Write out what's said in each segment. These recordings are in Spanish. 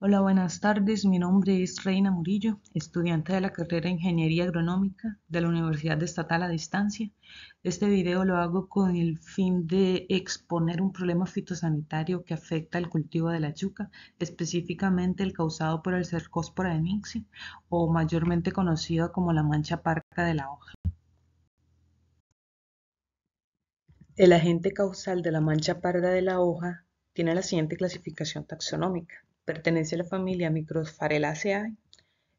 Hola, buenas tardes. Mi nombre es Reina Murillo, estudiante de la carrera de Ingeniería Agronómica de la Universidad Estatal a Distancia. Este video lo hago con el fin de exponer un problema fitosanitario que afecta el cultivo de la yuca, específicamente el causado por el cercóspora de Nixie, o mayormente conocido como la mancha parda de la hoja. El agente causal de la mancha parda de la hoja tiene la siguiente clasificación taxonómica Pertenece a la familia Microspharelaceae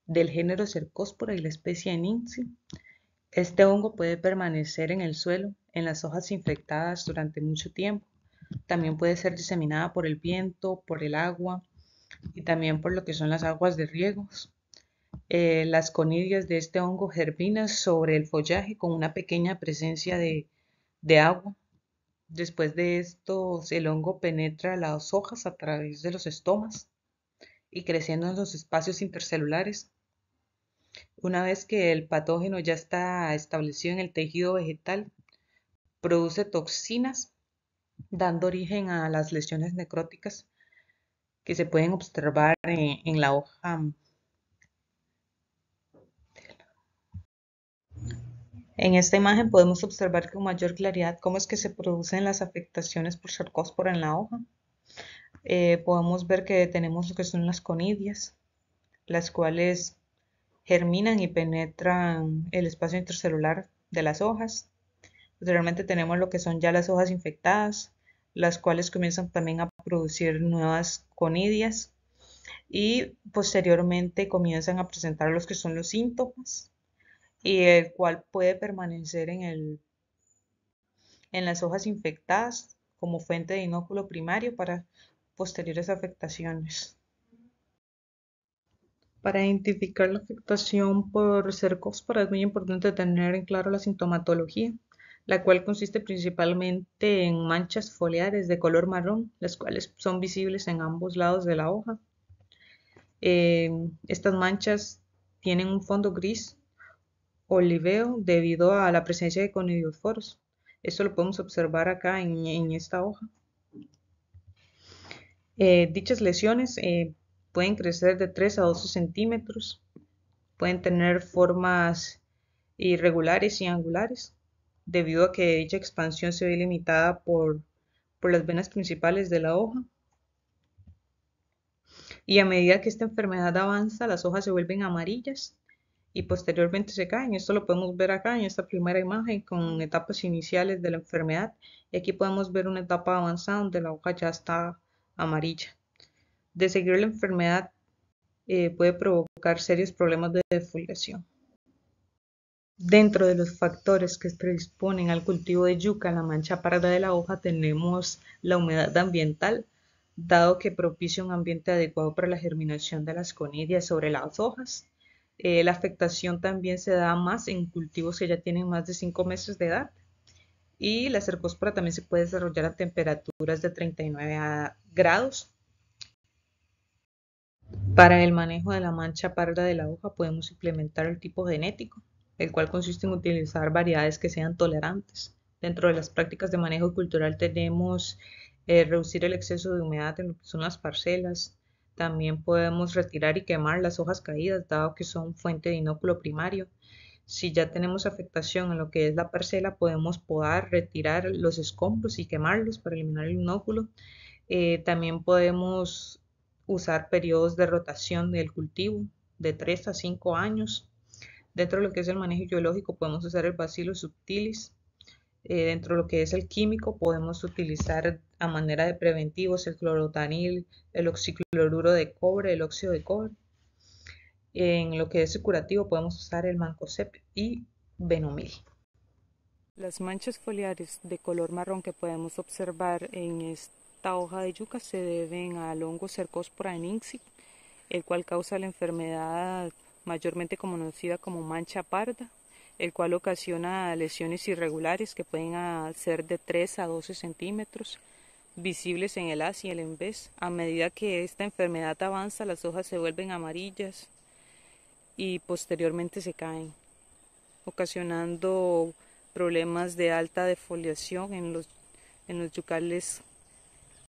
del género Cercospora y la especie Eninxi. Este hongo puede permanecer en el suelo, en las hojas infectadas durante mucho tiempo. También puede ser diseminada por el viento, por el agua y también por lo que son las aguas de riegos. Eh, las conidias de este hongo germinan sobre el follaje con una pequeña presencia de, de agua. Después de esto, el hongo penetra las hojas a través de los estomas y creciendo en los espacios intercelulares. Una vez que el patógeno ya está establecido en el tejido vegetal, produce toxinas, dando origen a las lesiones necróticas que se pueden observar en, la hoja. En esta imagen podemos observar con mayor claridad cómo es que se producen las afectaciones por sarcóspora en la hoja. Eh, podemos ver que tenemos lo que son las conidias, las cuales germinan y penetran el espacio intercelular de las hojas. Posteriormente tenemos lo que son ya las hojas infectadas, las cuales comienzan también a producir nuevas conidias y posteriormente comienzan a presentar los que son los síntomas y el cual puede permanecer en, el, en las hojas infectadas como fuente de inóculo primario para posteriores afectaciones. Para identificar la afectación por cercospora es muy importante tener en claro la sintomatología, la cual consiste principalmente en manchas foliares de color marrón, las cuales son visibles en ambos lados de la hoja. Eh, estas manchas tienen un fondo gris oliveo debido a la presencia de conidiosforos. Eso lo podemos observar acá en esta hoja. Eh, dichas lesiones eh, pueden crecer de 3 a 12 centímetros, pueden tener formas irregulares y angulares, debido a que dicha expansión se ve limitada por, por las venas principales de la hoja. Y a medida que esta enfermedad avanza, las hojas se vuelven amarillas y posteriormente se caen. Esto lo podemos ver acá en esta primera imagen con etapas iniciales de la enfermedad. Y aquí podemos ver una etapa avanzada donde la hoja ya está amarilla. De seguir la enfermedad eh, puede provocar serios problemas de defoliación. Dentro de los factores que predisponen al cultivo de yuca, la mancha parda de la hoja, tenemos la humedad ambiental, dado que propicia un ambiente adecuado para la germinación de las conidias sobre las hojas. Eh, la afectación también se da más en cultivos que ya tienen más de 5 meses de edad y la cercóspora también se puede desarrollar a temperaturas de 39 grados. Para el manejo de la mancha parda de la hoja podemos implementar el tipo genético, el cual consiste en utilizar variedades que sean tolerantes. Dentro de las prácticas de manejo cultural tenemos eh, reducir el exceso de humedad en lo que son las parcelas. También podemos retirar y quemar las hojas caídas, dado que son fuente de inóculo primario. Si ya tenemos afectación en lo que es la parcela, podemos poder retirar los escombros y quemarlos para eliminar el inóculo. Eh, también podemos usar periodos de rotación del cultivo de 3 a 5 años. Dentro de lo que es el manejo biológico podemos usar el bacilo subtilis. Eh, dentro de lo que es el químico podemos utilizar a manera de preventivos el clorotanil, el oxicloruro de cobre, el óxido de cobre. En lo que es curativo podemos usar el mancozeb y Benomil. Las manchas foliares de color marrón que podemos observar en esta hoja de yuca se deben al hongo Cercospora aninxi, el cual causa la enfermedad mayormente conocida como mancha parda, el cual ocasiona lesiones irregulares que pueden ah, ser de 3 a 12 centímetros, visibles en el haz y el envés. A medida que esta enfermedad avanza, las hojas se vuelven amarillas, y posteriormente se caen, ocasionando problemas de alta defoliación en los, en los yucales